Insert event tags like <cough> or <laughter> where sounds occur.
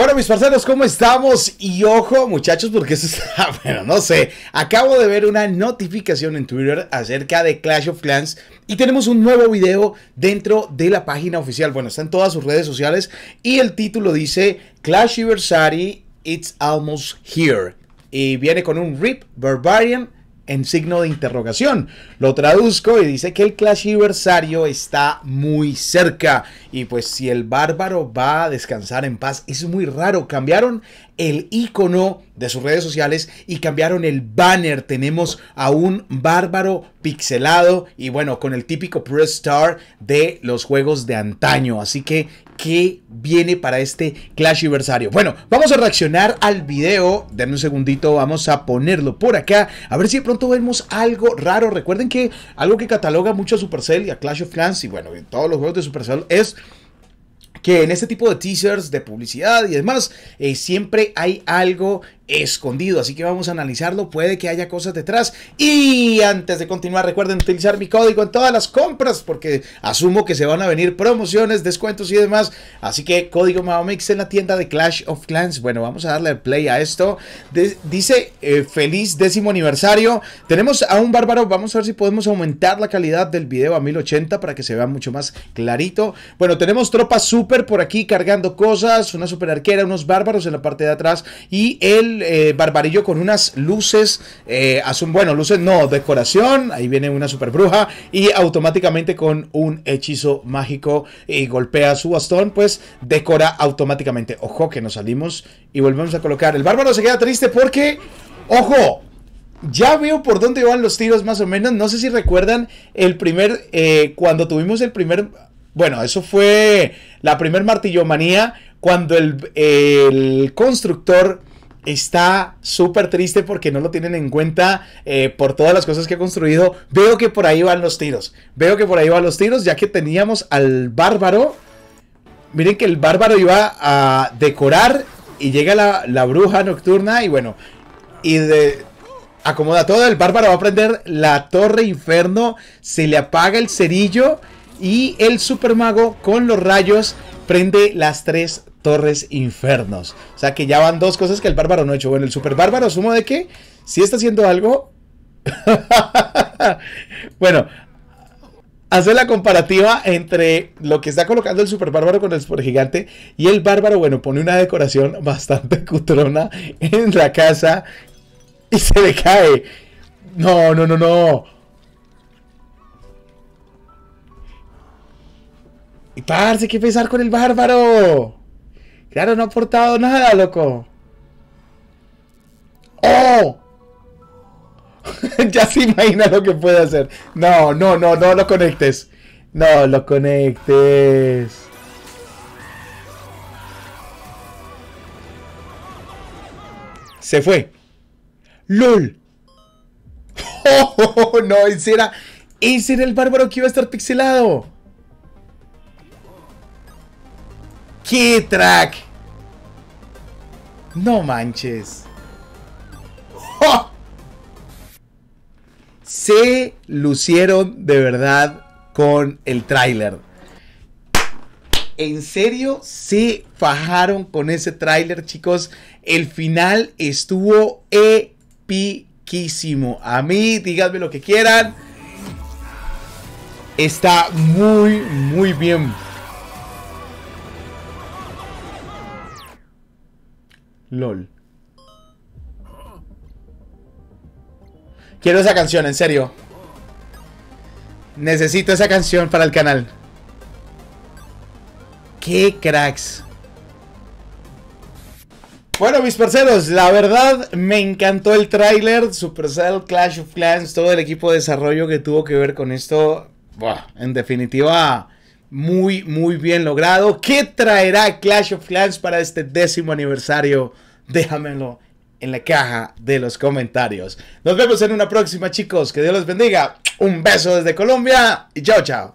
Bueno, mis parceros, ¿cómo estamos? Y ojo, muchachos, porque eso está, <laughs> bueno, no sé. Acabo de ver una notificación en Twitter acerca de Clash of Clans y tenemos un nuevo video dentro de la página oficial. Bueno, está en todas sus redes sociales y el título dice Clash It's Almost Here. Y viene con un RIP Barbarian en signo de interrogación. Lo traduzco y dice que el clashiversario está muy cerca. Y pues si el bárbaro va a descansar en paz, es muy raro. Cambiaron el icono de sus redes sociales y cambiaron el banner. Tenemos a un bárbaro pixelado y bueno, con el típico Press Star de los juegos de antaño. Así que, ¿qué viene para este Clash Aniversario? Bueno, vamos a reaccionar al video. Denme un segundito, vamos a ponerlo por acá. A ver si de pronto vemos algo raro. Recuerden que algo que cataloga mucho a Supercell y a Clash of Clans y bueno, en todos los juegos de Supercell es que en este tipo de teasers, de publicidad y demás, eh, siempre hay algo escondido. Así que vamos a analizarlo. Puede que haya cosas detrás. Y antes de continuar, recuerden utilizar mi código en todas las compras porque asumo que se van a venir promociones, descuentos y demás. Así que código Maomix en la tienda de Clash of Clans. Bueno, vamos a darle play a esto. dice eh, feliz décimo aniversario. Tenemos a un bárbaro. Vamos a ver si podemos aumentar la calidad del video a 1080 para que se vea mucho más clarito. Bueno, tenemos tropas super por aquí cargando cosas. Una super arquera, unos bárbaros en la parte de atrás y el eh, barbarillo con unas luces eh, bueno, luces no, decoración, ahí viene una super bruja y automáticamente con un hechizo mágico y golpea su bastón, pues decora automáticamente. Ojo que nos salimos y volvemos a colocar. El bárbaro se queda triste porque, ojo, ya veo por dónde van los tiros más o menos. No sé si recuerdan el primer, eh, cuando tuvimos el primer, bueno, eso fue la primer martillomanía, cuando el, el constructor está súper triste porque no lo tienen en cuenta eh, por todas las cosas que ha construido. Veo que por ahí van los tiros. Veo que por ahí van los tiros, ya que teníamos al bárbaro. Miren que el bárbaro iba a decorar y llega la, bruja nocturna y bueno, y de, acomoda todo. El bárbaro va a prender la torre inferno, se le apaga el cerillo y el supermago con los rayos prende las tres Torres Infernos. O sea que ya van dos cosas que el bárbaro no ha hecho. Bueno, el super bárbaro sumo de que si está haciendo algo. <laughs> bueno, hace la comparativa entre lo que está colocando el super bárbaro con el super gigante y el bárbaro, bueno, pone una decoración bastante <laughs> cutrona en la casa y se le cae. No, no, no, no. y Parce, que pesar con el bárbaro. Claro, no ha aportado nada, loco. ¡Oh! <laughs> ya se imagina lo que puede hacer. No, no, no, no lo conectes. No lo conectes. Se fue. ¡Lol! <laughs> Oh, no, ese era, ese era el bárbaro que iba a estar pixelado. ¡Qué track! No manches. Se lucieron de verdad con el tráiler. En serio, se fajaron con ese tráiler, chicos. El final estuvo epiquísimo. A mí, díganme lo que quieran. Está muy, muy bien. LOL. Quiero esa canción, en serio. Necesito esa canción para el canal. ¡Qué cracks! Bueno, mis parceros, la verdad me encantó el tráiler, Supercell, Clash of Clans, todo el equipo de desarrollo que tuvo que ver con esto. en definitiva, muy, muy bien logrado. ¿Qué traerá Clash of Clans para este décimo aniversario? déjamelo en la caja de los comentarios. Nos vemos en una próxima, chicos. Que Dios los bendiga. Un beso desde Colombia y chao, chao.